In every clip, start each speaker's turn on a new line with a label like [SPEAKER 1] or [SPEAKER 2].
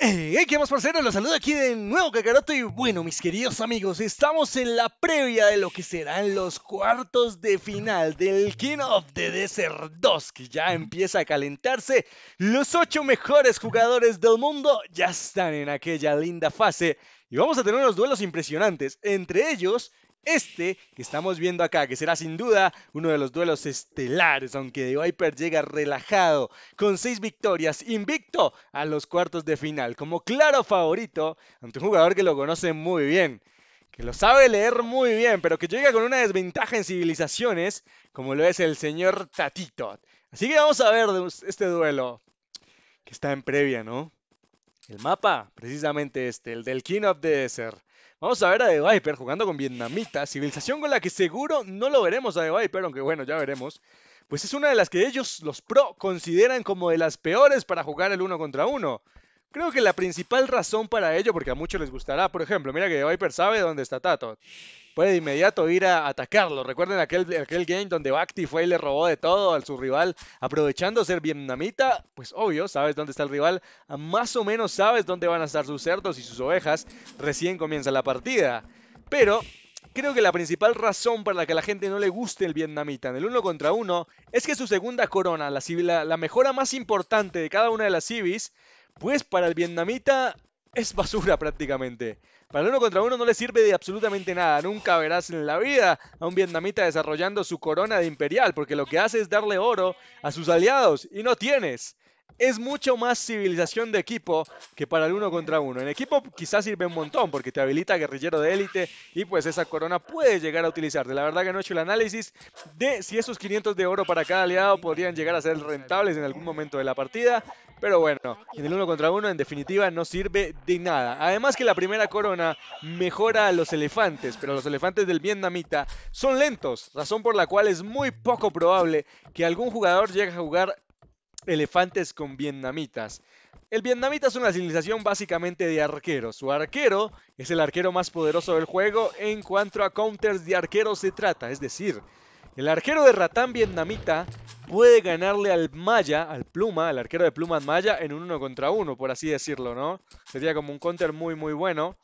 [SPEAKER 1] Hey ¿Qué más parceros? Los saludo aquí de nuevo Kakaroto y bueno mis queridos amigos, estamos en la previa de lo que serán los cuartos de final del King of the Desert 2 que ya empieza a calentarse. Los ocho mejores jugadores del mundo ya están en aquella linda fase y vamos a tener unos duelos impresionantes, entre ellos este que estamos viendo acá, que será sin duda uno de los duelos estelares, aunque The Viper llega relajado, con seis victorias, invicto a los cuartos de final, como claro favorito ante un jugador que lo conoce muy bien, que lo sabe leer muy bien, pero que llega con una desventaja en civilizaciones, como lo es el señor Tatito. Así que vamos a ver este duelo, que está en previa, ¿no? El mapa, precisamente este, el del King of the Desert. Vamos a ver a The Viper jugando con Vietnamita, civilización con la que seguro no lo veremos a The Viper, aunque bueno, ya veremos. Pues es una de las que ellos, los pro, consideran como de las peores para jugar el uno contra uno. Creo que la principal razón para ello, porque a muchos les gustará, por ejemplo, mira que The Viper sabe dónde está Tato puede de inmediato ir a atacarlo. Recuerden aquel, aquel game donde Bacti fue y le robó de todo a su rival, aprovechando ser vietnamita, pues obvio, sabes dónde está el rival, más o menos sabes dónde van a estar sus cerdos y sus ovejas, recién comienza la partida. Pero creo que la principal razón para la que a la gente no le guste el vietnamita en el uno contra uno es que su segunda corona, la, la mejora más importante de cada una de las civis, pues para el vietnamita es basura prácticamente. Para el uno contra uno no le sirve de absolutamente nada. Nunca verás en la vida a un vietnamita desarrollando su corona de imperial, porque lo que hace es darle oro a sus aliados y no tienes es mucho más civilización de equipo que para el uno contra uno. En equipo quizás sirve un montón porque te habilita guerrillero de élite y pues esa corona puede llegar a utilizarte. La verdad que no he hecho el análisis de si esos 500 de oro para cada aliado podrían llegar a ser rentables en algún momento de la partida. Pero bueno, en el uno contra uno en definitiva no sirve de nada. Además que la primera corona mejora a los elefantes, pero los elefantes del vietnamita son lentos, razón por la cual es muy poco probable que algún jugador llegue a jugar elefantes con vietnamitas. El vietnamita es una civilización básicamente de arqueros. Su arquero es el arquero más poderoso del juego en cuanto a counters de arqueros se trata, es decir, el arquero de Ratán vietnamita puede ganarle al Maya, al Pluma, al arquero de Plumas Maya, en un uno contra uno, por así decirlo, ¿no? Sería como un counter muy, muy bueno.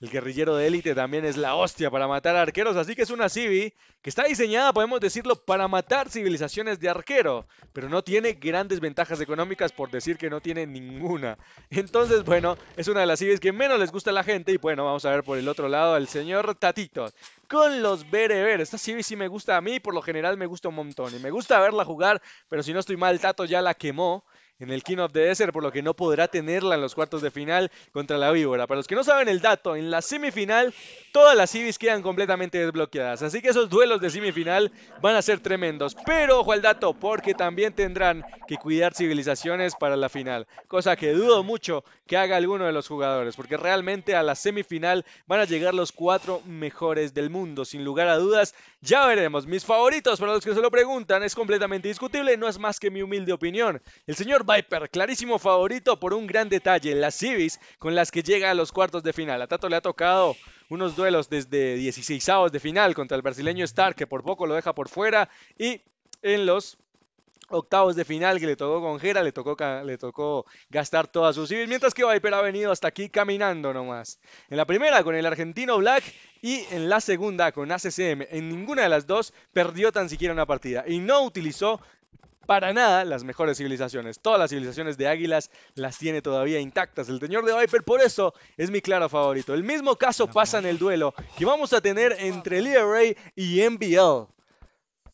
[SPEAKER 1] El guerrillero de élite también es la hostia para matar arqueros, así que es una Civi que está diseñada, podemos decirlo, para matar civilizaciones de arquero, pero no tiene grandes ventajas económicas, por decir que no tiene ninguna. Entonces, bueno, es una de las Civis que menos les gusta a la gente, y bueno, vamos a ver por el otro lado al señor Tatito con los Bereber. Esta serie sí me gusta a mí, por lo general me gusta un montón. Y me gusta verla jugar, pero si no estoy mal, Tato ya la quemó en el of de Desert, por lo que no podrá tenerla en los cuartos de final contra la Víbora. Para los que no saben el dato, en la semifinal todas las civis quedan completamente desbloqueadas, así que esos duelos de semifinal van a ser tremendos. Pero ojo al dato, porque también tendrán que cuidar civilizaciones para la final, cosa que dudo mucho que haga alguno de los jugadores, porque realmente a la semifinal van a llegar los cuatro mejores del mundo, sin lugar a dudas. Ya veremos, mis favoritos para los que se lo preguntan, es completamente discutible, no es más que mi humilde opinión. El señor Viper, clarísimo favorito por un gran detalle, las civis con las que llega a los cuartos de final. A Tato le ha tocado unos duelos desde 16avos de final contra el brasileño Star, que por poco lo deja por fuera, y en los octavos de final que le tocó con Gera, le tocó, le tocó gastar todas sus civiles, mientras que Viper ha venido hasta aquí caminando nomás. En la primera con el argentino Black y en la segunda con ACCM. En ninguna de las dos perdió tan siquiera una partida y no utilizó para nada las mejores civilizaciones. Todas las civilizaciones de águilas las tiene todavía intactas. El señor de Viper, por eso, es mi claro favorito. El mismo caso pasa en el duelo que vamos a tener entre Lee y MBL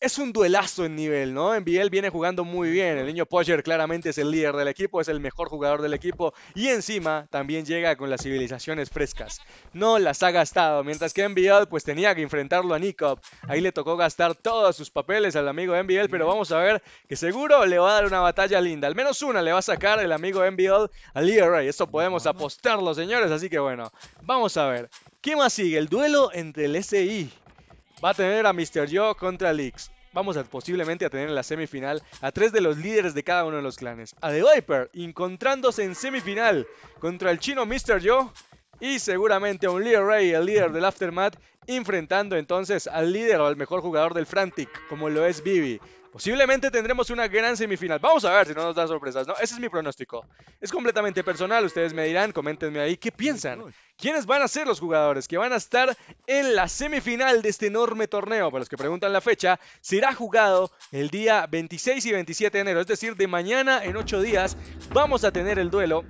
[SPEAKER 1] es un duelazo en nivel, ¿no? Enviel viene jugando muy bien. El niño Pogger claramente es el líder del equipo, es el mejor jugador del equipo. Y encima también llega con las civilizaciones frescas. No las ha gastado. Mientras que NBL pues tenía que enfrentarlo a Nikop. Ahí le tocó gastar todos sus papeles al amigo NBL. Pero vamos a ver que seguro le va a dar una batalla linda. Al menos una le va a sacar el amigo NBL al ERA. Eso podemos apostarlo, señores. Así que bueno, vamos a ver. ¿Qué más sigue? El duelo entre el SI va a tener a Mr. Yo contra Leaks. Vamos posiblemente a tener en la semifinal a tres de los líderes de cada uno de los clanes. A The Viper encontrándose en semifinal contra el chino Mr. Yo y seguramente a un líder Rey, el líder del Aftermath, enfrentando entonces al líder o al mejor jugador del Frantic, como lo es Vivi. Posiblemente tendremos una gran semifinal. Vamos a ver si no nos da sorpresas, ¿no? Ese es mi pronóstico. Es completamente personal, ustedes me dirán, coméntenme ahí qué piensan. ¿Quiénes van a ser los jugadores que van a estar en la semifinal de este enorme torneo? Para los que preguntan la fecha, será jugado el día 26 y 27 de enero, es decir, de mañana en 8 días vamos a tener el duelo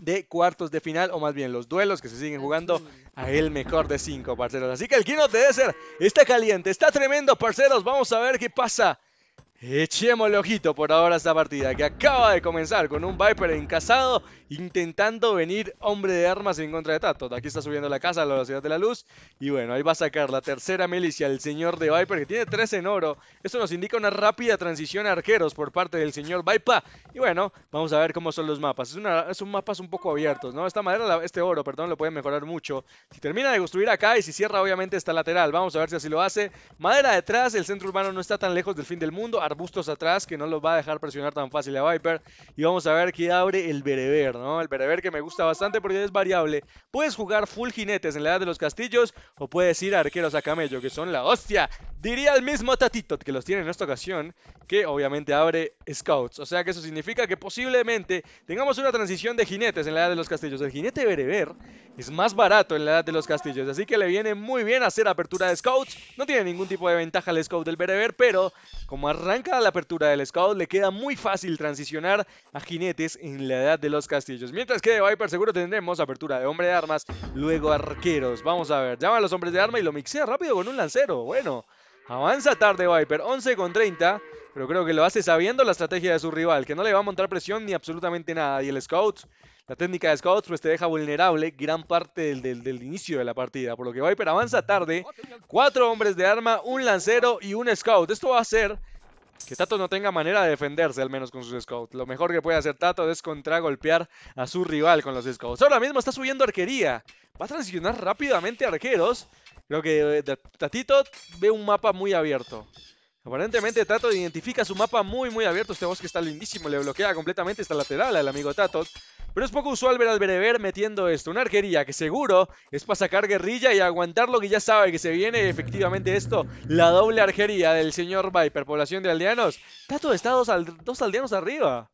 [SPEAKER 1] de cuartos de final, o más bien los duelos que se siguen jugando a el mejor de cinco, parceros. Así que el Kino de ser, está caliente, está tremendo, parceros. Vamos a ver qué pasa Echemos ojito por ahora esta partida que acaba de comenzar con un Viper encasado intentando venir hombre de armas en contra de Tato. Aquí está subiendo la casa a la velocidad de la luz y bueno, ahí va a sacar la tercera milicia, el señor de Viper que tiene tres en oro. Esto nos indica una rápida transición a arqueros por parte del señor Viper y bueno, vamos a ver cómo son los mapas. Es, un mapas un poco abiertos, ¿no? Esta madera, este oro, perdón, lo pueden mejorar mucho. Si termina de construir acá y si cierra obviamente esta lateral, vamos a ver si así lo hace. Madera detrás, el centro urbano no está tan lejos del fin del mundo arbustos atrás que no los va a dejar presionar tan fácil a Viper. Y vamos a ver que abre el bereber, ¿no? El bereber que me gusta bastante porque es variable. Puedes jugar full jinetes en la edad de los castillos o puedes ir a arqueros a camello, que son la hostia. Diría el mismo Tatito que los tiene en esta ocasión, que obviamente abre scouts. O sea que eso significa que posiblemente tengamos una transición de jinetes en la edad de los castillos. El jinete bereber es más barato en la edad de los castillos, así que le viene muy bien hacer apertura de scouts. No tiene ningún tipo de ventaja el scout del bereber, pero como arranca la apertura del Scout, le queda muy fácil transicionar a jinetes en la edad de los castillos. Mientras que de Viper seguro tendremos apertura de hombre de armas, luego arqueros. Vamos a ver, llama a los hombres de arma y lo mixea rápido con un lancero. Bueno, avanza tarde Viper, 11 con 30. Pero creo que lo hace sabiendo la estrategia de su rival, que no le va a montar presión ni absolutamente nada. Y el Scout, la técnica de Scout, pues te deja vulnerable gran parte del, del, inicio de la partida. Por lo que Viper avanza tarde. Cuatro hombres de arma, un lancero y un Scout. Esto va a ser que Tato no tenga manera de defenderse, al menos con sus scouts. Lo mejor que puede hacer Tato es contragolpear a su rival con los scouts. Ahora mismo está subiendo arquería. Va a transicionar rápidamente arqueros. lo que eh, Tatito ve un mapa muy abierto. Aparentemente Tato identifica su mapa muy muy abierto, este bosque está lindísimo, le bloquea completamente esta lateral al amigo Tato. Pero es poco usual ver al Bereber metiendo esto, una arquería que seguro es para sacar guerrilla y aguantar lo que ya sabe que se viene efectivamente esto, la doble arquería del señor Viper, población de aldeanos. Tato está dos, al dos aldeanos arriba.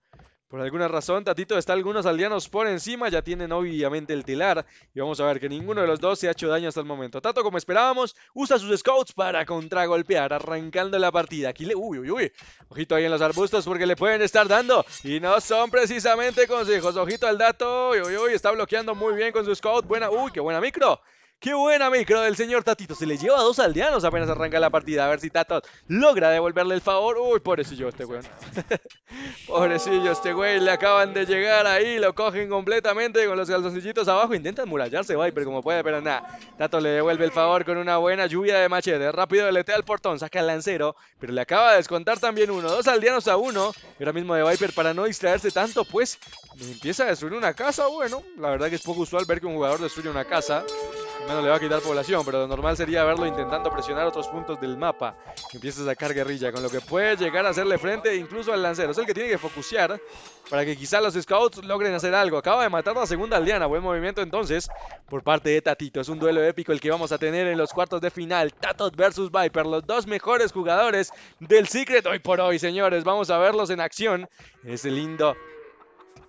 [SPEAKER 1] Por alguna razón, Tatito está algunos aldeanos por encima, ya tienen obviamente el telar. Y vamos a ver que ninguno de los dos se ha hecho daño hasta el momento. Tato, como esperábamos, usa sus scouts para contragolpear, arrancando la partida. Aquí le... Uy, uy, uy. Ojito ahí en los arbustos porque le pueden estar dando. Y no son precisamente consejos. Ojito al dato. Uy, uy, uy. Está bloqueando muy bien con su scout. Buena... Uy, qué buena micro. ¡Qué buena micro del señor Tatito! Se le lleva a dos aldeanos apenas arranca la partida. A ver si Tato logra devolverle el favor. ¡Uy, pobrecillo este weón! pobrecillo este güey. Le acaban de llegar ahí. Lo cogen completamente con los calzoncillitos abajo. Intentan murallarse Viper como puede, pero nada. Tato le devuelve el favor con una buena lluvia de machete. Rápido deletea al portón. Saca el lancero. Pero le acaba de descontar también uno. Dos aldeanos a uno. ahora mismo de Viper para no distraerse tanto, pues empieza a destruir una casa. Bueno, la verdad que es poco usual ver que un jugador destruye una casa. Bueno, le va a quitar población, pero lo normal sería verlo intentando presionar otros puntos del mapa. Empieza a sacar guerrilla, con lo que puede llegar a hacerle frente incluso al lancero. Es el que tiene que focusear para que quizá los scouts logren hacer algo. Acaba de matar a la segunda aldeana. Buen movimiento entonces por parte de Tatito. Es un duelo épico el que vamos a tener en los cuartos de final. Tatot versus Viper, los dos mejores jugadores del Secret hoy por hoy, señores. Vamos a verlos en acción. Ese lindo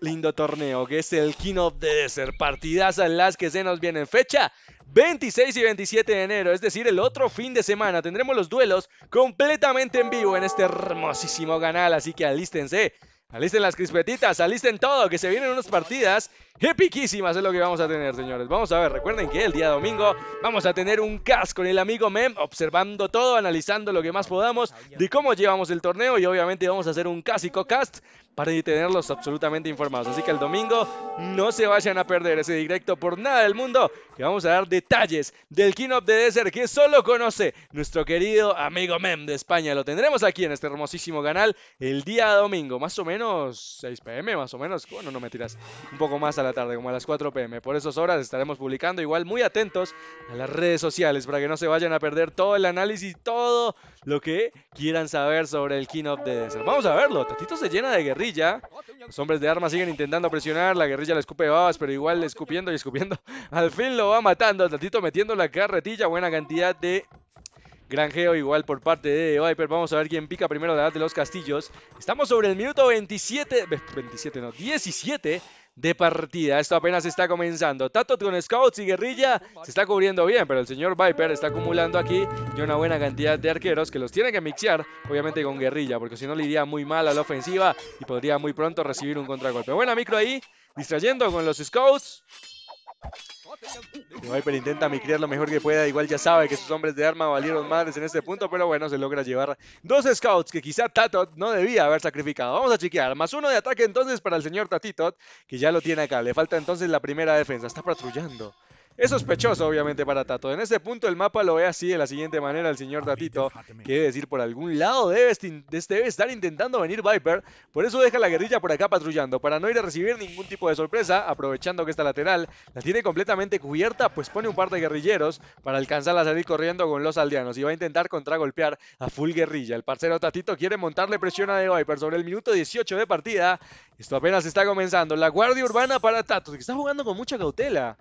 [SPEAKER 1] lindo torneo que es el King of the Desert. Partidas a las que se nos vienen. Fecha 26 y 27 de enero, es decir, el otro fin de semana. Tendremos los duelos completamente en vivo en este hermosísimo canal. Así que alístense. Alisten las crispetitas, alisten todo, que se vienen unas partidas epiquísimas es lo que vamos a tener, señores. Vamos a ver, recuerden que el día domingo vamos a tener un cast con el amigo Mem, observando todo, analizando lo que más podamos de cómo llevamos el torneo y obviamente vamos a hacer un clásico cast para tenerlos absolutamente informados. Así que el domingo no se vayan a perder ese directo por nada del mundo, que vamos a dar detalles del King of the Desert que solo conoce nuestro querido amigo Mem de España. Lo tendremos aquí en este hermosísimo canal el día domingo, más o menos 6 pm, más o menos, bueno, no me tiras, un poco más a la tarde, como a las 4 pm. Por esas horas estaremos publicando, igual muy atentos a las redes sociales para que no se vayan a perder todo el análisis, todo lo que quieran saber sobre el King of the Desert. Vamos a verlo, Tatito se llena de guerrillas los hombres de armas siguen intentando presionar. La guerrilla le escupe babas, pero igual escupiendo y escupiendo. Al fin lo va matando. Al tantito metiendo la carretilla. Buena cantidad de Granjeo igual por parte de Viper. Vamos a ver quién pica primero la de los castillos. Estamos sobre el minuto 27. 27, no, 17 de partida. Esto apenas está comenzando. Tato con scouts y guerrilla se está cubriendo bien, pero el señor Viper está acumulando aquí ya una buena cantidad de arqueros que los tiene que mixear, obviamente con guerrilla, porque si no le iría muy mal a la ofensiva y podría muy pronto recibir un contragolpe. Buena micro ahí, distrayendo con los scouts. Viper intenta micriar lo mejor que pueda, igual ya sabe que sus hombres de arma valieron madres en este punto, pero bueno, se logra llevar dos scouts que quizá Tatot no debía haber sacrificado. Vamos a chequear, más uno de ataque entonces para el señor Tatitot, que ya lo tiene acá, le falta entonces la primera defensa, está patrullando. Es sospechoso, obviamente, para Tato. En este punto, el mapa lo ve así de la siguiente manera: el señor Tatito quiere decir por algún lado debe, estar intentando venir Viper. Por eso deja la guerrilla por acá patrullando, para no ir a recibir ningún tipo de sorpresa, aprovechando que esta lateral la tiene completamente cubierta, pues pone un par de guerrilleros para alcanzar a salir corriendo con los aldeanos y va a intentar contragolpear a full guerrilla. El parcero Tatito quiere montarle presión a Viper sobre el minuto 18 de partida. Esto apenas está comenzando. La guardia urbana para Tato, que está jugando con mucha cautela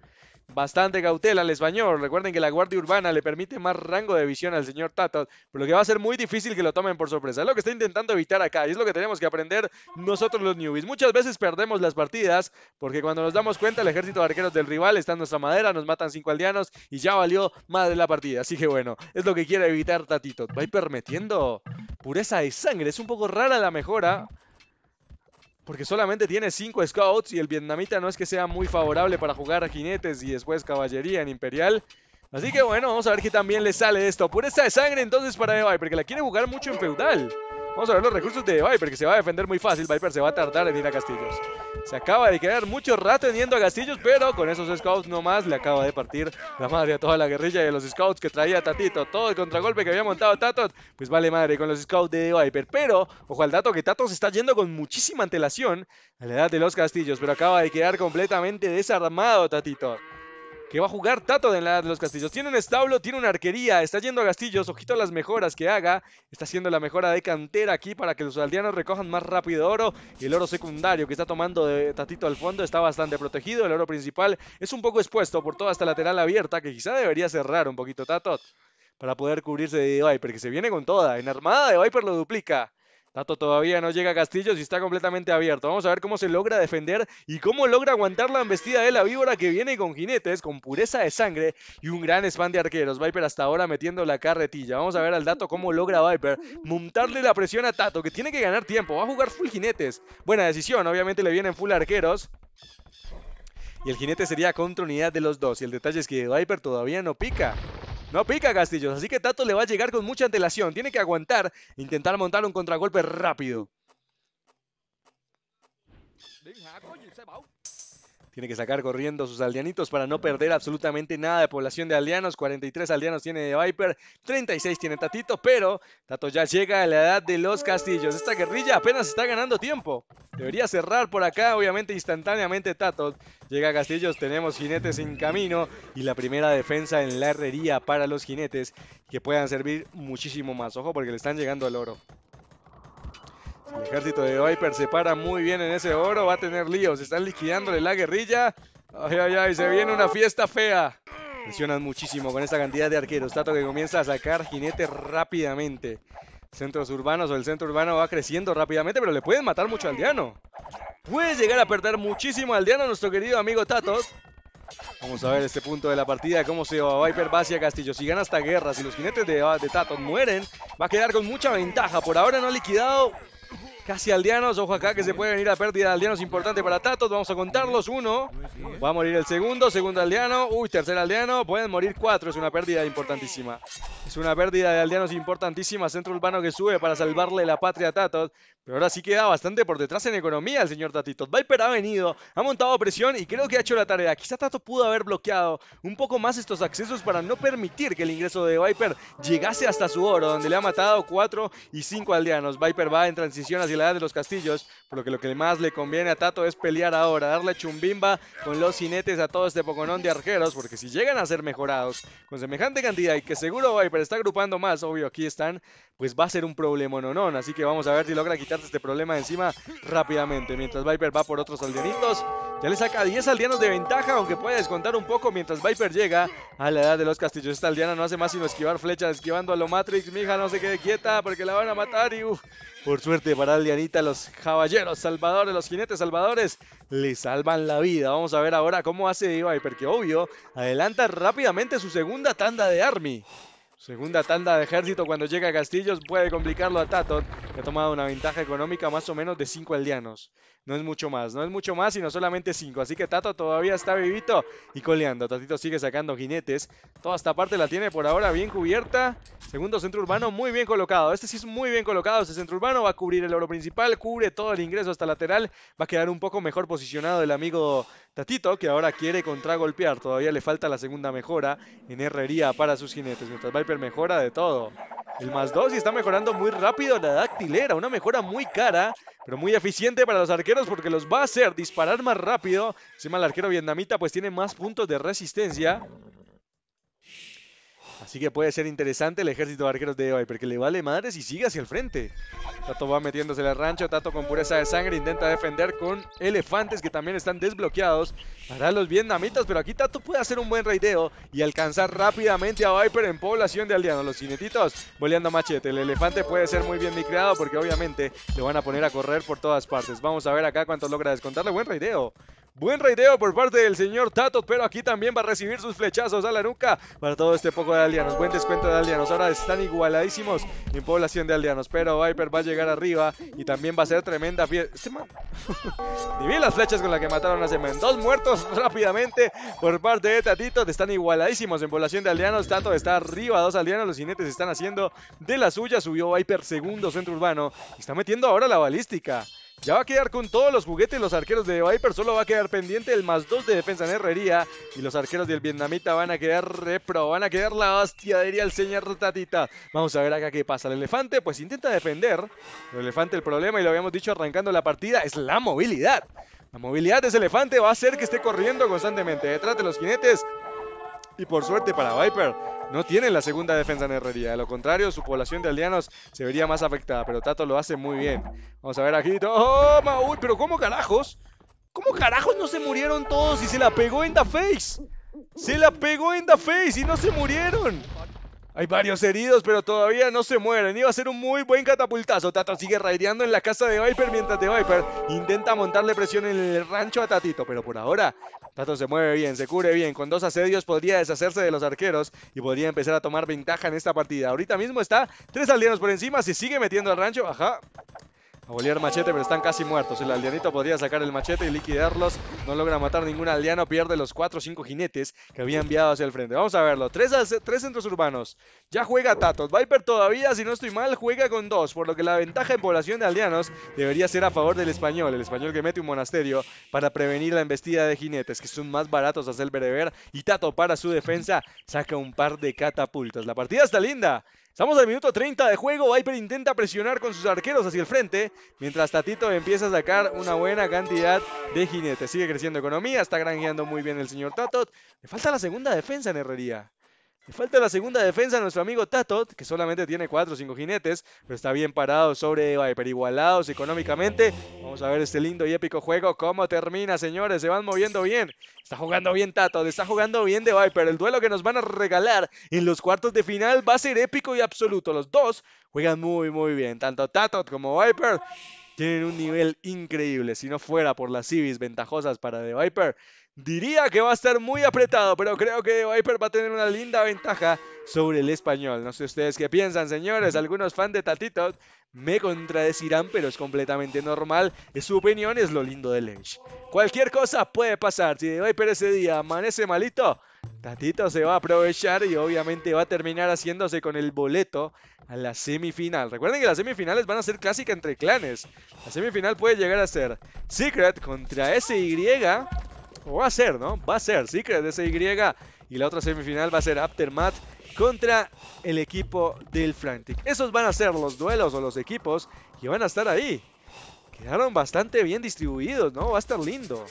[SPEAKER 1] bastante cautela al español. Recuerden que la Guardia Urbana le permite más rango de visión al señor Tatot. por lo que va a ser muy difícil que lo tomen por sorpresa. Es lo que está intentando evitar acá y es lo que tenemos que aprender nosotros los newbies. Muchas veces perdemos las partidas porque cuando nos damos cuenta el ejército de arqueros del rival está en nuestra madera, nos matan cinco aldeanos y ya valió más de la partida. Así que bueno, es lo que quiere evitar Tatito. Va permitiendo pureza de sangre. Es un poco rara la mejora. Porque solamente tiene 5 scouts y el vietnamita no es que sea muy favorable para jugar a jinetes y después caballería en Imperial. Así que bueno, vamos a ver qué también le sale esto. Pureza de sangre entonces para Viper, Porque la quiere jugar mucho en feudal. Vamos a ver los recursos de Viper, que se va a defender muy fácil. Viper se va a tardar en ir a Castillos. Se acaba de quedar mucho rato teniendo a Castillos, pero con esos scouts no más le acaba de partir la madre a toda la guerrilla de los scouts que traía Tatito. Todo el contragolpe que había montado Tatot, pues vale madre con los scouts de Viper. Pero, ojo al dato que Tato se está yendo con muchísima antelación a la edad de los Castillos, pero acaba de quedar completamente desarmado Tatito que va a jugar Tato de los Castillos. Tiene un establo, tiene una arquería, está yendo a Castillos, ojito a las mejoras que haga. Está haciendo la mejora de cantera aquí para que los aldeanos recojan más rápido oro. Y El oro secundario que está tomando de Tatito al fondo está bastante protegido. El oro principal es un poco expuesto por toda esta lateral abierta que quizá debería cerrar un poquito Tato para poder cubrirse de Viper, que se viene con toda. En armada de Viper lo duplica. Tato todavía no llega a Castillos y está completamente abierto. Vamos a ver cómo se logra defender y cómo logra aguantar la embestida de la víbora que viene con jinetes, con pureza de sangre y un gran spam de arqueros. Viper hasta ahora metiendo la carretilla. Vamos a ver al Dato cómo logra Viper montarle la presión a Tato, que tiene que ganar tiempo. Va a jugar full jinetes. Buena decisión, obviamente le vienen full arqueros. Y el jinete sería contra unidad de los dos. Y el detalle es que Viper todavía no pica. No pica Castillos, así que Tato le va a llegar con mucha antelación. Tiene que aguantar, intentar montar un contragolpe rápido. Tiene que sacar corriendo sus aldeanitos para no perder absolutamente nada de población de aldeanos. 43 aldeanos tiene Viper, 36 tiene Tatito, pero Tato ya llega a la edad de los castillos. Esta guerrilla apenas está ganando tiempo. Debería cerrar por acá, obviamente instantáneamente Tato. Llega a Castillos, tenemos jinetes en camino y la primera defensa en la herrería para los jinetes que puedan servir muchísimo más. Ojo porque le están llegando al oro. El ejército de Viper se para muy bien en ese oro. Va a tener líos. Están liquidándole la guerrilla. Ay, ay, ay. Se viene una fiesta fea. Presionan muchísimo con esta cantidad de arqueros. Tato que comienza a sacar jinetes rápidamente. Centros urbanos o el centro urbano va creciendo rápidamente, pero le pueden matar mucho al Diano. Puede llegar a perder muchísimo al nuestro querido amigo Tato. Vamos a ver este punto de la partida, cómo se va Viper va hacia Castillo. Si gana esta guerra, si los jinetes de, Tato mueren, va a quedar con mucha ventaja. Por ahora no ha liquidado hacia aldeanos, ojo acá que se puede venir a pérdida de aldeanos importante para Tatos. Vamos a contarlos. Uno, va a morir el segundo, segundo aldeano. Uy, tercer aldeano. Pueden morir cuatro, es una pérdida importantísima. Es una pérdida de aldeanos importantísima. Centro Urbano que sube para salvarle la patria a Tatos. Pero ahora sí queda bastante por detrás en economía el señor Tatitos. Viper ha venido, ha montado presión y creo que ha hecho la tarea. Quizá Tato pudo haber bloqueado un poco más estos accesos para no permitir que el ingreso de Viper llegase hasta su oro, donde le ha matado cuatro y cinco aldeanos. Viper va en transición hacia la edad de los castillos, por lo que más le conviene a Tato es pelear ahora, darle chumbimba con los jinetes a todo este poconón de arqueros, porque si llegan a ser mejorados con semejante cantidad y que seguro Viper está agrupando más, obvio, aquí están, pues va a ser un problema no, no, así que vamos a ver si logra quitarte este problema encima rápidamente, mientras Viper va por otros aldeanitos, ya le saca 10 aldeanos de ventaja, aunque puede descontar un poco mientras Viper llega a la edad de los castillos, esta aldeana no hace más sino esquivar flechas, esquivando a lo Matrix, mija, no se quede quieta porque la van a matar y uff, por suerte para los caballeros salvadores, los jinetes salvadores, le salvan la vida. Vamos a ver ahora cómo hace Divay, porque obvio, adelanta rápidamente su segunda tanda de Army. Segunda tanda de ejército cuando llega a Castillos puede complicarlo a Tatot, que ha tomado una ventaja económica más o menos de 5 aldeanos. No es mucho más, no es mucho más, sino solamente cinco. Así que Tato todavía está vivito y coleando. Tatito sigue sacando jinetes. Toda esta parte la tiene por ahora bien cubierta. Segundo centro urbano muy bien colocado. Este sí es muy bien colocado. Este centro urbano va a cubrir el oro principal, cubre todo el ingreso hasta lateral. Va a quedar un poco mejor posicionado el amigo Tatito, que ahora quiere contragolpear, todavía le falta la segunda mejora en herrería para sus jinetes, mientras Viper mejora de todo. El más 2 y está mejorando muy rápido la dactilera, una mejora muy cara, pero muy eficiente para los arqueros porque los va a hacer disparar más rápido. Encima el arquero vietnamita pues tiene más puntos de resistencia. Así que puede ser interesante el ejército de arqueros de Viper, que le vale madres y sigue hacia el frente. Tato va metiéndose en el rancho, Tato con pureza de sangre intenta defender con elefantes que también están desbloqueados para los vietnamitas, pero aquí Tato puede hacer un buen raideo y alcanzar rápidamente a Viper en población de aldeanos. Los cinetitos boleando machete, el elefante puede ser muy bien micreado porque obviamente le van a poner a correr por todas partes. Vamos a ver acá cuánto logra descontarle, buen raideo. Buen raideo por parte del señor Tato, pero aquí también va a recibir sus flechazos a la nuca para todo este poco de aldeanos. Buen descuento de aldeanos. Ahora están igualadísimos en población de aldeanos, pero Viper va a llegar arriba y también va a ser tremenda fiesta. Este las flechas con las que mataron a Semen. Dos muertos rápidamente por parte de Tatito. Están igualadísimos en población de aldeanos. Tato está arriba, dos aldeanos. Los jinetes están haciendo de la suya. Subió Viper segundo centro urbano. Está metiendo ahora la balística. Ya va a quedar con todos los juguetes los arqueros de Viper, solo va a quedar pendiente el más dos de defensa en herrería y los arqueros del vietnamita van a quedar repro, van a quedar la bastiadería diría el señor Tatita. Vamos a ver acá qué pasa. El elefante pues intenta defender, el elefante el problema y lo habíamos dicho arrancando la partida es la movilidad. La movilidad de ese elefante va a hacer que esté corriendo constantemente detrás de los jinetes y por suerte para Viper no tiene la segunda defensa en Herrería. De lo contrario, su población de aldeanos se vería más afectada, pero Tato lo hace muy bien. Vamos a ver aquí. ¡Oh, Uy, pero ¿cómo carajos? ¿Cómo carajos no se murieron todos y se la pegó en The Face? Se la pegó en The Face y no se murieron. Hay varios heridos, pero todavía no se mueren. Iba a ser un muy buen catapultazo. Tato sigue raideando en la casa de Viper mientras de Viper intenta montarle presión en el rancho a Tatito. Pero por ahora Pato se mueve bien, se cubre bien. Con dos asedios podría deshacerse de los arqueros y podría empezar a tomar ventaja en esta partida. Ahorita mismo está tres aldeanos por encima. Se sigue metiendo al rancho, ajá machete, pero están casi muertos. El aldeanito podría sacar el machete y liquidarlos. No logra matar ningún aldeano, pierde los 4 o 5 jinetes que había enviado hacia el frente. Vamos a verlo. tres, tres centros urbanos. Ya juega Tatos. Viper todavía, si no estoy mal, juega con dos. por lo que la ventaja en población de aldeanos debería ser a favor del español. El español que mete un monasterio para prevenir la embestida de jinetes, que son más baratos a hacer bereber. Y Tato para su defensa saca un par de catapultas. La partida está linda. Estamos al minuto 30 de juego. Viper intenta presionar con sus arqueros hacia el frente. Mientras Tatito empieza a sacar una buena cantidad de jinetes. Sigue creciendo economía. Está granjeando muy bien el señor Tatot. Le falta la segunda defensa en herrería falta la segunda defensa a nuestro amigo Tatot, que solamente tiene 4 o 5 jinetes, pero está bien parado sobre Viper igualados económicamente. Vamos a ver este lindo y épico juego, cómo termina, señores. Se van moviendo bien. Está jugando bien Tatot, está jugando bien de Viper. El duelo que nos van a regalar en los cuartos de final va a ser épico y absoluto. Los dos juegan muy, muy bien. Tanto Tatot como Viper tienen un nivel increíble. Si no fuera por las civis ventajosas para De Viper, Diría que va a estar muy apretado, pero creo que Viper va a tener una linda ventaja sobre el español. No sé ustedes qué piensan, señores. Algunos fans de Tatito me contradecirán, pero es completamente normal. Es su opinión, es lo lindo de Lynch. Cualquier cosa puede pasar. Si Viper ese día amanece malito, Tatito se va a aprovechar y obviamente va a terminar haciéndose con el boleto a la semifinal. Recuerden que las semifinales van a ser clásica entre clanes. La semifinal puede llegar a ser Secret contra SY o va a ser, ¿no? Va a ser Secret de SY y la otra semifinal va a ser Aftermath contra el equipo del Frantic. Esos van a ser los duelos o los equipos que van a estar ahí. Quedaron bastante bien distribuidos, ¿no? Va a estar lindo.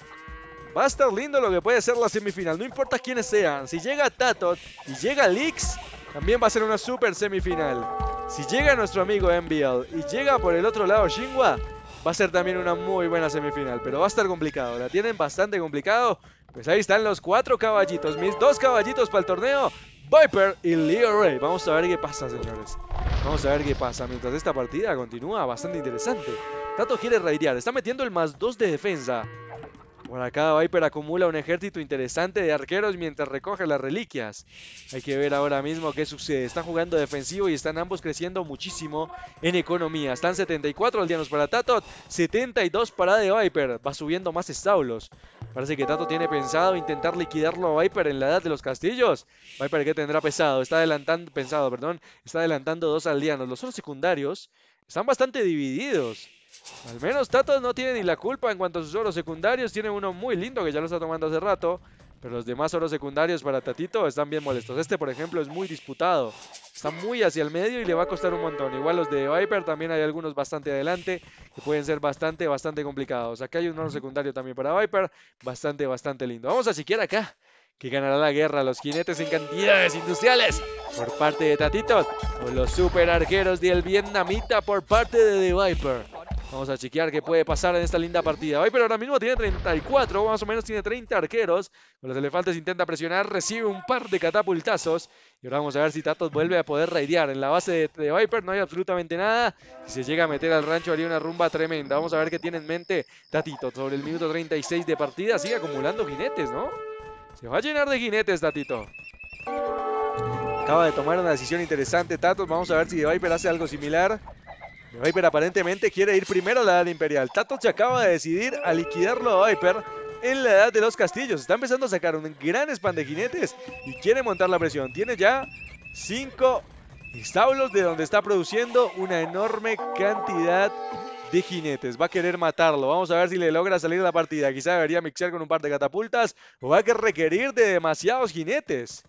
[SPEAKER 1] Va a estar lindo lo que puede ser la semifinal, no importa quiénes sean. Si llega Tatot y llega Lix, también va a ser una super semifinal. Si llega nuestro amigo MBL y llega por el otro lado Shinwa, va a ser también una muy buena semifinal, pero va a estar complicado. La tienen bastante complicado. Pues ahí están los cuatro caballitos, mis dos caballitos para el torneo. Viper y Leo Ray. Vamos a ver qué pasa, señores. Vamos a ver qué pasa. Mientras esta partida continúa bastante interesante. Tato quiere raidear. Está metiendo el más dos de defensa. Por acá Viper acumula un ejército interesante de arqueros mientras recoge las reliquias. Hay que ver ahora mismo qué sucede. Están jugando defensivo y están ambos creciendo muchísimo en economía. Están 74 aldeanos para Tato, 72 para de Viper. Va subiendo más establos. Parece que Tato tiene pensado intentar liquidarlo a Viper en la edad de los castillos. Viper que tendrá pesado, está adelantando, pensado, perdón, está adelantando dos aldeanos. Los otros secundarios están bastante divididos. Al menos Tato no tiene ni la culpa en cuanto a sus oros secundarios. Tiene uno muy lindo que ya lo está tomando hace rato. Pero los demás oros secundarios para Tatito están bien molestos. Este, por ejemplo, es muy disputado. Está muy hacia el medio y le va a costar un montón. Igual los de Viper también hay algunos bastante adelante que pueden ser bastante, bastante complicados. Acá hay un oro secundario también para Viper. Bastante, bastante lindo. Vamos a siquiera acá que ganará la guerra los jinetes en cantidades industriales por parte de Tatito o los super arqueros del vietnamita por parte de Viper. Vamos a chequear qué puede pasar en esta linda partida. Viper ahora mismo tiene 34, más o menos tiene 30 arqueros. Con los elefantes intenta presionar, recibe un par de catapultazos. Y ahora vamos a ver si Tatos vuelve a poder raidear. En la base de, Viper no hay absolutamente nada. Si se llega a meter al rancho haría una rumba tremenda. Vamos a ver qué tiene en mente Tatito. Sobre el minuto 36 de partida sigue acumulando jinetes, ¿no? Se va a llenar de jinetes, Tatito. Acaba de tomar una decisión interesante, Tatos. Vamos a ver si Viper hace algo similar. Viper aparentemente quiere ir primero a la edad imperial. Tato se acaba de decidir a liquidarlo a Viper en la edad de los castillos. Está empezando a sacar un gran spam de jinetes y quiere montar la presión. Tiene ya 5 establos de donde está produciendo una enorme cantidad de jinetes. Va a querer matarlo. Vamos a ver si le logra salir la partida. Quizá debería mixear con un par de catapultas o va a requerir de demasiados jinetes.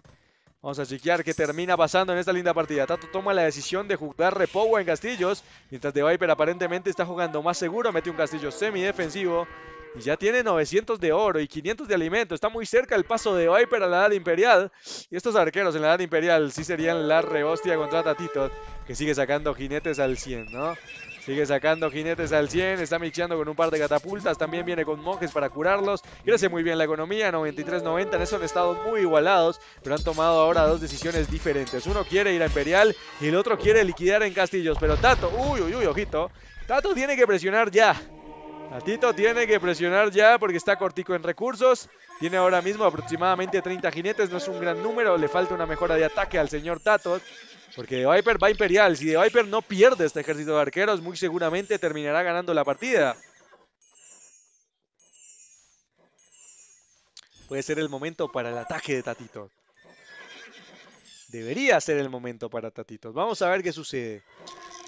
[SPEAKER 1] Vamos a chequear qué termina pasando en esta linda partida. Tato toma la decisión de jugar Repowa en castillos, mientras de Viper aparentemente está jugando más seguro, mete un castillo semidefensivo. Y ya tiene 900 de oro y 500 de alimento. Está muy cerca el paso de Viper a la edad imperial. Y estos arqueros en la edad imperial sí serían la rehostia contra Tatito, que sigue sacando jinetes al 100, ¿no? Sigue sacando jinetes al 100. Está mixeando con un par de catapultas. También viene con monjes para curarlos. Crece muy bien la economía. 93-90. En eso han estado muy igualados. Pero han tomado ahora dos decisiones diferentes. Uno quiere ir a Imperial y el otro quiere liquidar en castillos. Pero Tato... Uy, uy, uy, ojito. Tato tiene que presionar ya. Tatito tiene que presionar ya porque está cortico en recursos. Tiene ahora mismo aproximadamente 30 jinetes. No es un gran número. Le falta una mejora de ataque al señor Tato. Porque de Viper va Imperial. Si de Viper no pierde este ejército de arqueros, muy seguramente terminará ganando la partida. Puede ser el momento para el ataque de Tatito. Debería ser el momento para Tatito. Vamos a ver qué sucede.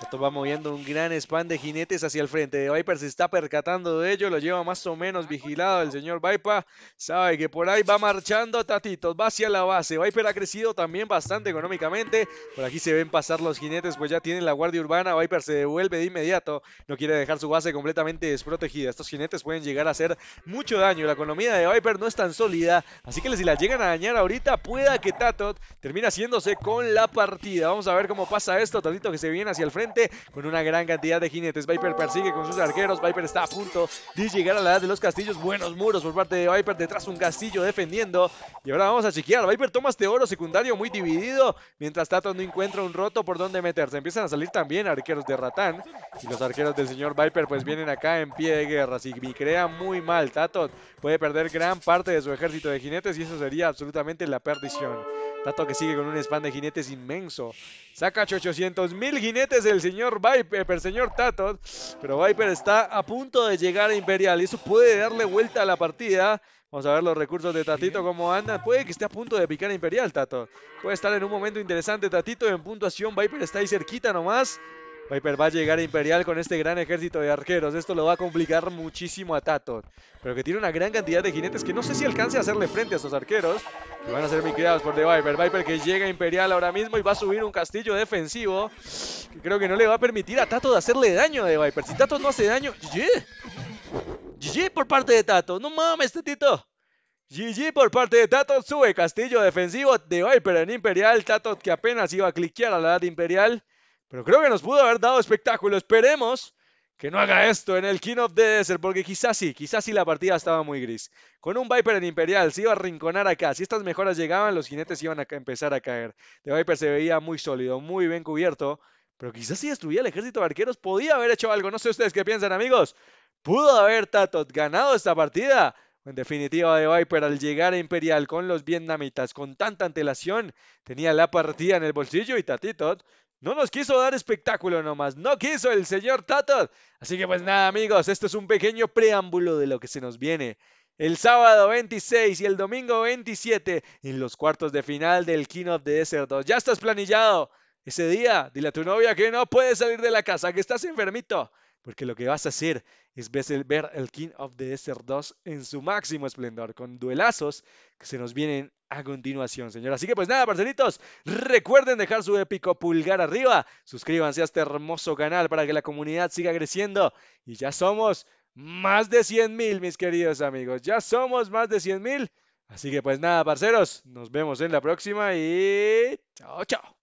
[SPEAKER 1] Esto va moviendo un gran spam de jinetes hacia el frente. Viper se está percatando de ello, lo lleva más o menos vigilado el señor Viper. Sabe que por ahí va marchando Tatitos, va hacia la base. Viper ha crecido también bastante económicamente. Por aquí se ven pasar los jinetes, pues ya tienen la guardia urbana. Viper se devuelve de inmediato, no quiere dejar su base completamente desprotegida. Estos jinetes pueden llegar a hacer mucho daño. La economía de Viper no es tan sólida, así que si la llegan a dañar ahorita, pueda que Tatot termine haciéndose con la partida. Vamos a ver cómo pasa esto. Tatito que se viene hacia el frente con una gran cantidad de jinetes. Viper persigue con sus arqueros. Viper está a punto de llegar a la edad de los castillos. Buenos muros por parte de Viper. Detrás un castillo defendiendo. Y ahora vamos a chequear. Viper toma este oro secundario muy dividido. Mientras Tato no encuentra un roto por donde meterse. Empiezan a salir también arqueros de Ratán. Y los arqueros del señor Viper pues vienen acá en pie de guerra. Si crea muy mal Tato puede perder gran parte de su ejército de jinetes y eso sería absolutamente la perdición. Tato que sigue con un spam de jinetes inmenso. Saca 800 mil jinetes de el señor Viper, el señor Tato. Pero Viper está a punto de llegar a Imperial eso puede darle vuelta a la partida. Vamos a ver los recursos de Tatito cómo anda, Puede que esté a punto de picar a Imperial, Tato. Puede estar en un momento interesante Tatito en puntuación. Viper está ahí cerquita nomás. Viper va a llegar a Imperial con este gran ejército de arqueros. Esto lo va a complicar muchísimo a Tato. Pero que tiene una gran cantidad de jinetes que no sé si alcance a hacerle frente a estos arqueros. Que van a ser micriados por The Viper. Viper que llega a Imperial ahora mismo y va a subir un castillo defensivo. Que creo que no le va a permitir a Tato hacerle daño a The Viper. Si Tato no hace daño... GG. GG por parte de Tato. No mames, tito, GG por parte de Tato. Sube castillo defensivo de Viper en Imperial. Tato que apenas iba a cliquear a la edad de Imperial. Pero creo que nos pudo haber dado espectáculo. Esperemos que no haga esto en el King of the Desert, porque quizás sí, quizás sí la partida estaba muy gris. Con un Viper en Imperial se iba a rinconar acá. Si estas mejoras llegaban, los jinetes iban a empezar a caer. De Viper se veía muy sólido, muy bien cubierto. Pero quizás si destruía el ejército de arqueros, podía haber hecho algo. No sé ustedes qué piensan, amigos. ¿Pudo haber Tatot ganado esta partida? En definitiva, de Viper, al llegar a Imperial con los vietnamitas con tanta antelación, tenía la partida en el bolsillo y Tatitot no nos quiso dar espectáculo nomás, no quiso el señor Tato. Así que pues nada amigos, esto es un pequeño preámbulo de lo que se nos viene. El sábado 26 y el domingo 27 en los cuartos de final del King de the Desert 2. Ya estás planillado. Ese día, dile a tu novia que no puedes salir de la casa, que estás enfermito porque lo que vas a hacer es ver el King of the Desert 2 en su máximo esplendor, con duelazos que se nos vienen a continuación, señor. Así que pues nada, parceritos. recuerden dejar su épico pulgar arriba, suscríbanse a este hermoso canal para que la comunidad siga creciendo y ya somos más de 100 mil, mis queridos amigos, ya somos más de 100 mil. Así que pues nada, parceros, nos vemos en la próxima y chao, chao.